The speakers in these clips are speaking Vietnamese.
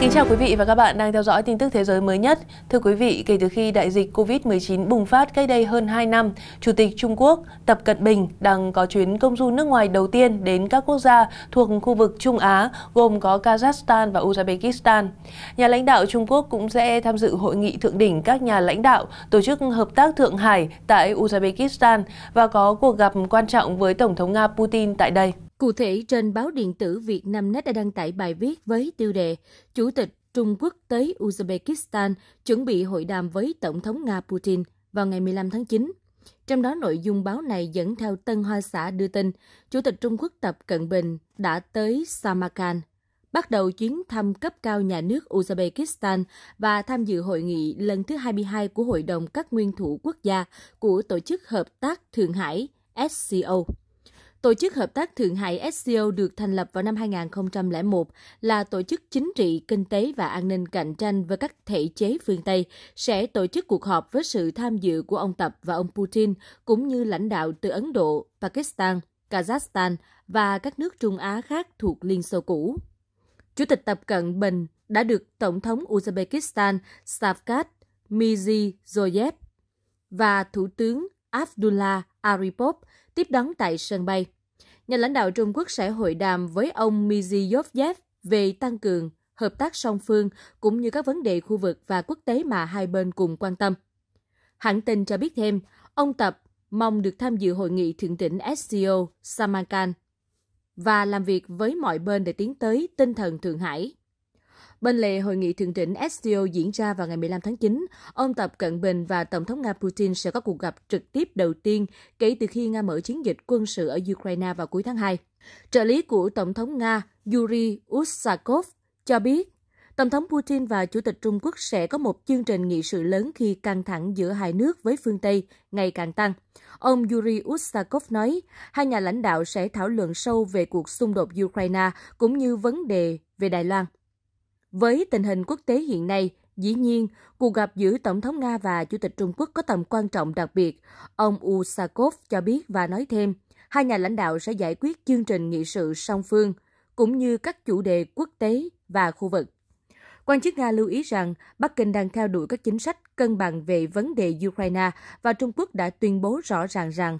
Kính chào quý vị và các bạn đang theo dõi tin tức thế giới mới nhất. Thưa quý vị, kể từ khi đại dịch COVID-19 bùng phát cách đây hơn 2 năm, Chủ tịch Trung Quốc Tập Cận Bình đang có chuyến công du nước ngoài đầu tiên đến các quốc gia thuộc khu vực Trung Á, gồm có Kazakhstan và Uzbekistan. Nhà lãnh đạo Trung Quốc cũng sẽ tham dự hội nghị thượng đỉnh các nhà lãnh đạo tổ chức Hợp tác Thượng Hải tại Uzbekistan và có cuộc gặp quan trọng với Tổng thống Nga Putin tại đây. Cụ thể, trên báo điện tử Việt Nam Net đã đăng tải bài viết với tiêu đề Chủ tịch Trung Quốc tới Uzbekistan chuẩn bị hội đàm với Tổng thống Nga Putin vào ngày 15 tháng 9. Trong đó nội dung báo này dẫn theo Tân Hoa Xã đưa tin Chủ tịch Trung Quốc Tập Cận Bình đã tới Samarkand, bắt đầu chuyến thăm cấp cao nhà nước Uzbekistan và tham dự hội nghị lần thứ 22 của Hội đồng các nguyên thủ quốc gia của Tổ chức Hợp tác Thượng Hải SCO. Tổ chức Hợp tác Thượng Hải SCO được thành lập vào năm 2001 là tổ chức chính trị, kinh tế và an ninh cạnh tranh với các thể chế phương Tây, sẽ tổ chức cuộc họp với sự tham dự của ông Tập và ông Putin, cũng như lãnh đạo từ Ấn Độ, Pakistan, Kazakhstan và các nước Trung Á khác thuộc Liên Xô cũ. Chủ tịch Tập Cận Bình đã được Tổng thống Uzbekistan Shavkat Mirziyoyev và Thủ tướng Abdullah Aripov tiếp đón tại sân bay. Nhà lãnh đạo Trung Quốc sẽ hội đàm với ông Mizyovyev về tăng cường hợp tác song phương cũng như các vấn đề khu vực và quốc tế mà hai bên cùng quan tâm. Hãng tin cho biết thêm, ông Tập mong được tham dự hội nghị thượng đỉnh SCO Samarkand và làm việc với mọi bên để tiến tới tinh thần Thượng Hải. Bên lề hội nghị thượng đỉnh SCO diễn ra vào ngày 15 tháng 9, ông Tập Cận Bình và Tổng thống Nga Putin sẽ có cuộc gặp trực tiếp đầu tiên kể từ khi Nga mở chiến dịch quân sự ở Ukraine vào cuối tháng 2. Trợ lý của Tổng thống Nga Yuri Usakov cho biết Tổng thống Putin và Chủ tịch Trung Quốc sẽ có một chương trình nghị sự lớn khi căng thẳng giữa hai nước với phương Tây ngày càng tăng. Ông Yuri Usakov nói, hai nhà lãnh đạo sẽ thảo luận sâu về cuộc xung đột Ukraine cũng như vấn đề về Đài Loan. Với tình hình quốc tế hiện nay, dĩ nhiên, cuộc gặp giữa Tổng thống Nga và Chủ tịch Trung Quốc có tầm quan trọng đặc biệt, ông Usakov cho biết và nói thêm, hai nhà lãnh đạo sẽ giải quyết chương trình nghị sự song phương, cũng như các chủ đề quốc tế và khu vực. Quan chức Nga lưu ý rằng Bắc Kinh đang theo đuổi các chính sách cân bằng về vấn đề Ukraine và Trung Quốc đã tuyên bố rõ ràng rằng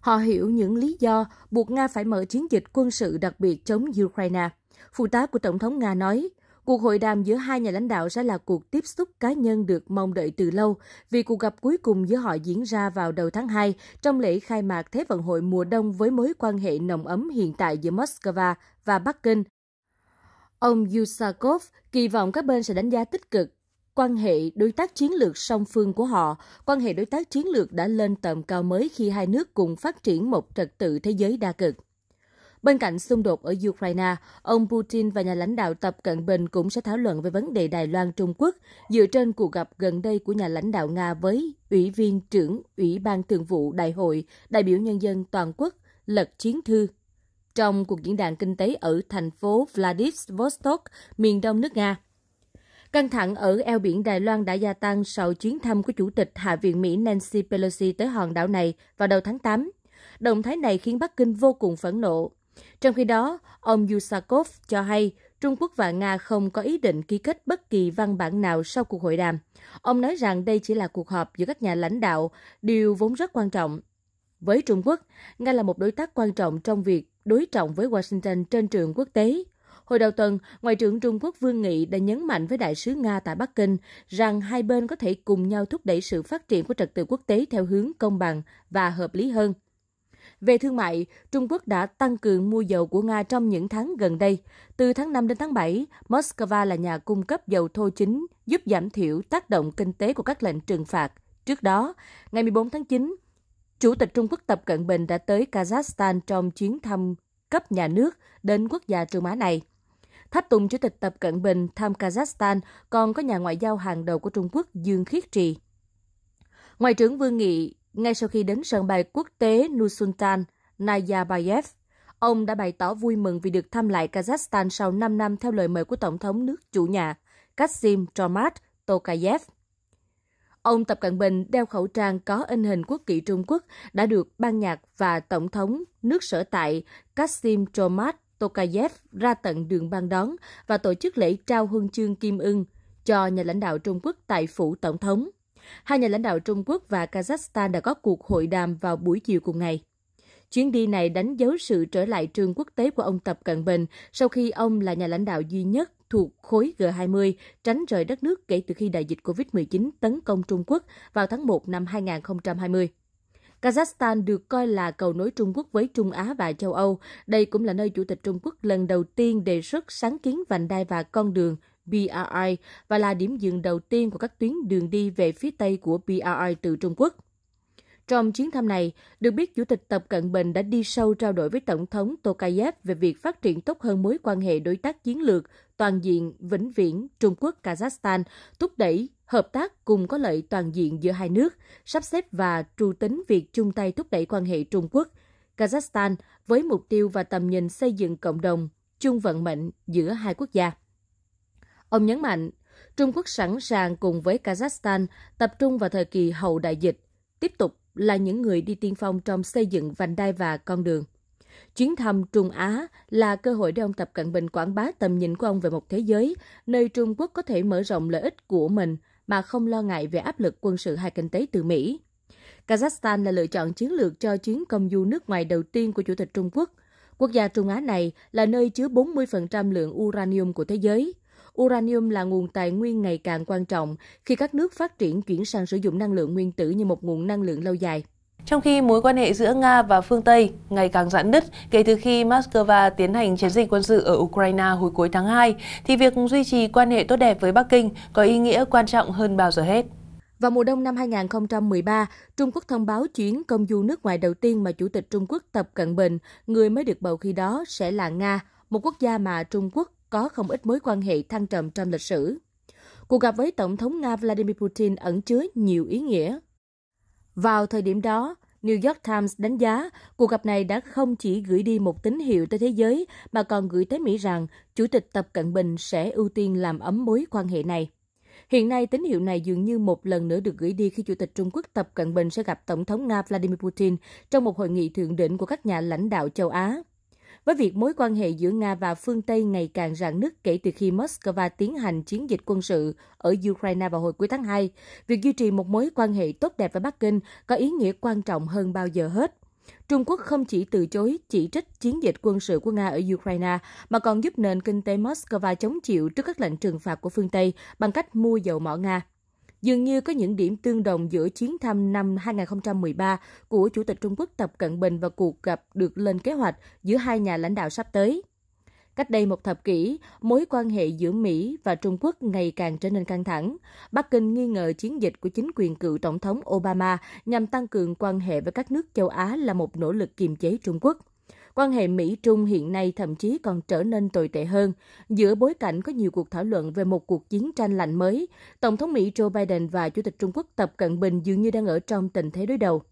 họ hiểu những lý do buộc Nga phải mở chiến dịch quân sự đặc biệt chống Ukraine. Phụ tá của Tổng thống Nga nói, Cuộc hội đàm giữa hai nhà lãnh đạo sẽ là cuộc tiếp xúc cá nhân được mong đợi từ lâu, vì cuộc gặp cuối cùng giữa họ diễn ra vào đầu tháng 2 trong lễ khai mạc Thế vận hội mùa đông với mối quan hệ nồng ấm hiện tại giữa Moscow và Bắc Kinh. Ông Yusakov kỳ vọng các bên sẽ đánh giá tích cực quan hệ đối tác chiến lược song phương của họ, quan hệ đối tác chiến lược đã lên tầm cao mới khi hai nước cùng phát triển một trật tự thế giới đa cực. Bên cạnh xung đột ở Ukraine, ông Putin và nhà lãnh đạo Tập Cận Bình cũng sẽ thảo luận về vấn đề Đài Loan Trung Quốc dựa trên cuộc gặp gần đây của nhà lãnh đạo Nga với Ủy viên trưởng Ủy ban Thường vụ Đại hội đại biểu nhân dân toàn quốc Lật Chiến Thư. Trong cuộc diễn đàn kinh tế ở thành phố Vladivostok, miền đông nước Nga, Căng thẳng ở eo biển Đài Loan đã gia tăng sau chuyến thăm của Chủ tịch Hạ viện Mỹ Nancy Pelosi tới hòn đảo này vào đầu tháng 8. Động thái này khiến Bắc Kinh vô cùng phẫn nộ. Trong khi đó, ông Yusakov cho hay Trung Quốc và Nga không có ý định ký kết bất kỳ văn bản nào sau cuộc hội đàm. Ông nói rằng đây chỉ là cuộc họp giữa các nhà lãnh đạo, điều vốn rất quan trọng. Với Trung Quốc, Nga là một đối tác quan trọng trong việc đối trọng với Washington trên trường quốc tế. Hồi đầu tuần, Ngoại trưởng Trung Quốc Vương Nghị đã nhấn mạnh với đại sứ Nga tại Bắc Kinh rằng hai bên có thể cùng nhau thúc đẩy sự phát triển của trật tự quốc tế theo hướng công bằng và hợp lý hơn. Về thương mại, Trung Quốc đã tăng cường mua dầu của Nga trong những tháng gần đây. Từ tháng 5 đến tháng 7, Moscow là nhà cung cấp dầu thô chính, giúp giảm thiểu tác động kinh tế của các lệnh trừng phạt. Trước đó, ngày 14 tháng 9, Chủ tịch Trung Quốc Tập Cận Bình đã tới Kazakhstan trong chuyến thăm cấp nhà nước đến quốc gia Trung Á này. Tháp tùng Chủ tịch Tập Cận Bình thăm Kazakhstan còn có nhà ngoại giao hàng đầu của Trung Quốc Dương Khiết Trì. Ngoại trưởng Vương Nghị ngay sau khi đến sân bay quốc tế Nusultan Nazarbayev, ông đã bày tỏ vui mừng vì được thăm lại Kazakhstan sau 5 năm theo lời mời của Tổng thống nước chủ nhà Kasim Tromat Tokayev. Ông Tập Cận Bình đeo khẩu trang có in hình quốc kỷ Trung Quốc đã được ban nhạc và Tổng thống nước sở tại Kasim Tromat Tokayev ra tận đường ban đón và tổ chức lễ trao huân chương Kim Ưng cho nhà lãnh đạo Trung Quốc tại phủ Tổng thống. Hai nhà lãnh đạo Trung Quốc và Kazakhstan đã có cuộc hội đàm vào buổi chiều cùng ngày. Chuyến đi này đánh dấu sự trở lại trường quốc tế của ông Tập Cận Bình sau khi ông là nhà lãnh đạo duy nhất thuộc khối G20 tránh rời đất nước kể từ khi đại dịch COVID-19 tấn công Trung Quốc vào tháng 1 năm 2020. Kazakhstan được coi là cầu nối Trung Quốc với Trung Á và châu Âu. Đây cũng là nơi Chủ tịch Trung Quốc lần đầu tiên đề xuất sáng kiến vành đai và con đường BRI và là điểm dừng đầu tiên của các tuyến đường đi về phía Tây của BRI từ Trung Quốc. Trong chuyến thăm này, được biết Chủ tịch Tập Cận Bình đã đi sâu trao đổi với Tổng thống Tokayev về việc phát triển tốt hơn mối quan hệ đối tác chiến lược toàn diện vĩnh viễn Trung Quốc Kazakhstan, thúc đẩy hợp tác cùng có lợi toàn diện giữa hai nước, sắp xếp và trù tính việc chung tay thúc đẩy quan hệ Trung Quốc Kazakhstan với mục tiêu và tầm nhìn xây dựng cộng đồng chung vận mệnh giữa hai quốc gia. Ông nhấn mạnh, Trung Quốc sẵn sàng cùng với Kazakhstan tập trung vào thời kỳ hậu đại dịch, tiếp tục là những người đi tiên phong trong xây dựng vành đai và con đường. Chuyến thăm Trung Á là cơ hội để ông Tập Cận Bình quảng bá tầm nhìn của ông về một thế giới nơi Trung Quốc có thể mở rộng lợi ích của mình mà không lo ngại về áp lực quân sự hay kinh tế từ Mỹ. Kazakhstan là lựa chọn chiến lược cho chuyến công du nước ngoài đầu tiên của Chủ tịch Trung Quốc. Quốc gia Trung Á này là nơi chứa 40% lượng uranium của thế giới uranium là nguồn tài nguyên ngày càng quan trọng khi các nước phát triển chuyển sang sử dụng năng lượng nguyên tử như một nguồn năng lượng lâu dài. Trong khi mối quan hệ giữa Nga và phương Tây ngày càng giãn nứt kể từ khi Moscow tiến hành chiến dịch quân sự ở Ukraine hồi cuối tháng 2, thì việc duy trì quan hệ tốt đẹp với Bắc Kinh có ý nghĩa quan trọng hơn bao giờ hết. Vào mùa đông năm 2013, Trung Quốc thông báo chuyến công du nước ngoài đầu tiên mà Chủ tịch Trung Quốc Tập Cận Bình, người mới được bầu khi đó, sẽ là Nga, một quốc gia mà Trung Quốc có không ít mối quan hệ thăng trầm trong lịch sử. Cuộc gặp với Tổng thống Nga Vladimir Putin ẩn chứa nhiều ý nghĩa. Vào thời điểm đó, New York Times đánh giá cuộc gặp này đã không chỉ gửi đi một tín hiệu tới thế giới mà còn gửi tới Mỹ rằng Chủ tịch Tập Cận Bình sẽ ưu tiên làm ấm mối quan hệ này. Hiện nay, tín hiệu này dường như một lần nữa được gửi đi khi Chủ tịch Trung Quốc Tập Cận Bình sẽ gặp Tổng thống Nga Vladimir Putin trong một hội nghị thượng đỉnh của các nhà lãnh đạo châu Á với việc mối quan hệ giữa Nga và phương Tây ngày càng rạn nứt kể từ khi Moscow tiến hành chiến dịch quân sự ở Ukraine vào hồi cuối tháng 2. Việc duy trì một mối quan hệ tốt đẹp với Bắc Kinh có ý nghĩa quan trọng hơn bao giờ hết. Trung Quốc không chỉ từ chối chỉ trích chiến dịch quân sự của Nga ở Ukraine, mà còn giúp nền kinh tế Moscow chống chịu trước các lệnh trừng phạt của phương Tây bằng cách mua dầu mỏ Nga. Dường như có những điểm tương đồng giữa chuyến thăm năm 2013 của Chủ tịch Trung Quốc Tập Cận Bình và cuộc gặp được lên kế hoạch giữa hai nhà lãnh đạo sắp tới. Cách đây một thập kỷ, mối quan hệ giữa Mỹ và Trung Quốc ngày càng trở nên căng thẳng. Bắc Kinh nghi ngờ chiến dịch của chính quyền cựu Tổng thống Obama nhằm tăng cường quan hệ với các nước châu Á là một nỗ lực kiềm chế Trung Quốc quan hệ Mỹ-Trung hiện nay thậm chí còn trở nên tồi tệ hơn. Giữa bối cảnh có nhiều cuộc thảo luận về một cuộc chiến tranh lạnh mới, Tổng thống Mỹ Joe Biden và Chủ tịch Trung Quốc Tập Cận Bình dường như đang ở trong tình thế đối đầu.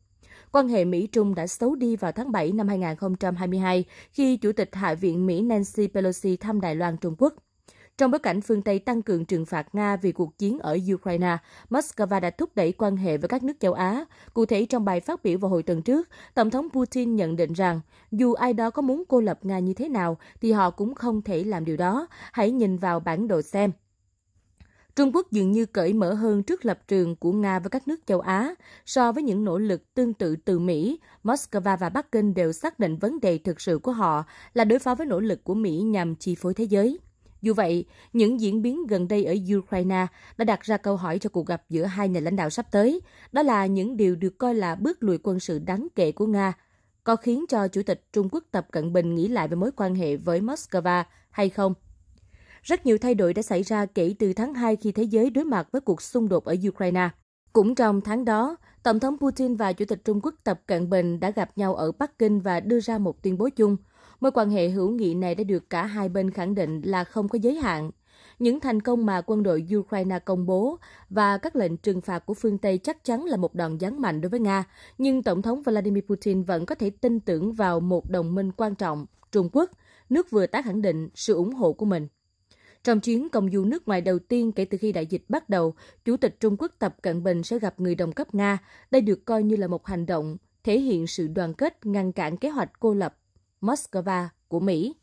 Quan hệ Mỹ-Trung đã xấu đi vào tháng 7 năm 2022 khi Chủ tịch Hạ viện Mỹ Nancy Pelosi thăm Đài Loan Trung Quốc. Trong bối cảnh phương Tây tăng cường trừng phạt Nga vì cuộc chiến ở Ukraine, Moscow đã thúc đẩy quan hệ với các nước châu Á. Cụ thể, trong bài phát biểu vào hồi tuần trước, Tổng thống Putin nhận định rằng dù ai đó có muốn cô lập Nga như thế nào thì họ cũng không thể làm điều đó. Hãy nhìn vào bản đồ xem. Trung Quốc dường như cởi mở hơn trước lập trường của Nga với các nước châu Á. So với những nỗ lực tương tự từ Mỹ, Moscow và Bắc Kinh đều xác định vấn đề thực sự của họ là đối phó với nỗ lực của Mỹ nhằm chi phối thế giới. Dù vậy, những diễn biến gần đây ở Ukraine đã đặt ra câu hỏi cho cuộc gặp giữa hai nhà lãnh đạo sắp tới, đó là những điều được coi là bước lùi quân sự đáng kể của Nga, có khiến cho Chủ tịch Trung Quốc Tập Cận Bình nghĩ lại về mối quan hệ với Moscow hay không. Rất nhiều thay đổi đã xảy ra kể từ tháng 2 khi thế giới đối mặt với cuộc xung đột ở Ukraine. Cũng trong tháng đó, Tổng thống Putin và Chủ tịch Trung Quốc Tập Cận Bình đã gặp nhau ở Bắc Kinh và đưa ra một tuyên bố chung – Mối quan hệ hữu nghị này đã được cả hai bên khẳng định là không có giới hạn. Những thành công mà quân đội Ukraine công bố và các lệnh trừng phạt của phương Tây chắc chắn là một đòn giáng mạnh đối với Nga, nhưng Tổng thống Vladimir Putin vẫn có thể tin tưởng vào một đồng minh quan trọng, Trung Quốc, nước vừa tái khẳng định sự ủng hộ của mình. Trong chuyến công du nước ngoài đầu tiên kể từ khi đại dịch bắt đầu, Chủ tịch Trung Quốc Tập Cận Bình sẽ gặp người đồng cấp Nga. Đây được coi như là một hành động thể hiện sự đoàn kết ngăn cản kế hoạch cô lập Moscow của Mỹ.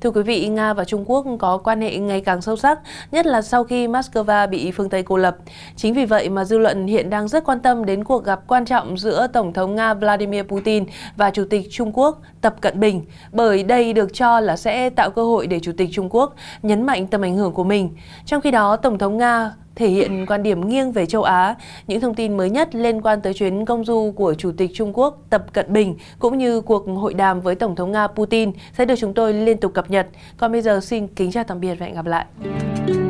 Thưa quý vị, Nga và Trung Quốc có quan hệ ngày càng sâu sắc, nhất là sau khi Moscow bị phương Tây cô lập. Chính vì vậy mà dư luận hiện đang rất quan tâm đến cuộc gặp quan trọng giữa Tổng thống Nga Vladimir Putin và Chủ tịch Trung Quốc Tập Cận Bình, bởi đây được cho là sẽ tạo cơ hội để Chủ tịch Trung Quốc nhấn mạnh tầm ảnh hưởng của mình. Trong khi đó, Tổng thống Nga thể hiện quan điểm nghiêng về châu Á. Những thông tin mới nhất liên quan tới chuyến công du của Chủ tịch Trung Quốc Tập Cận Bình cũng như cuộc hội đàm với Tổng thống Nga Putin sẽ được chúng tôi liên tục cập nhật. Còn bây giờ xin kính chào tạm biệt và hẹn gặp lại.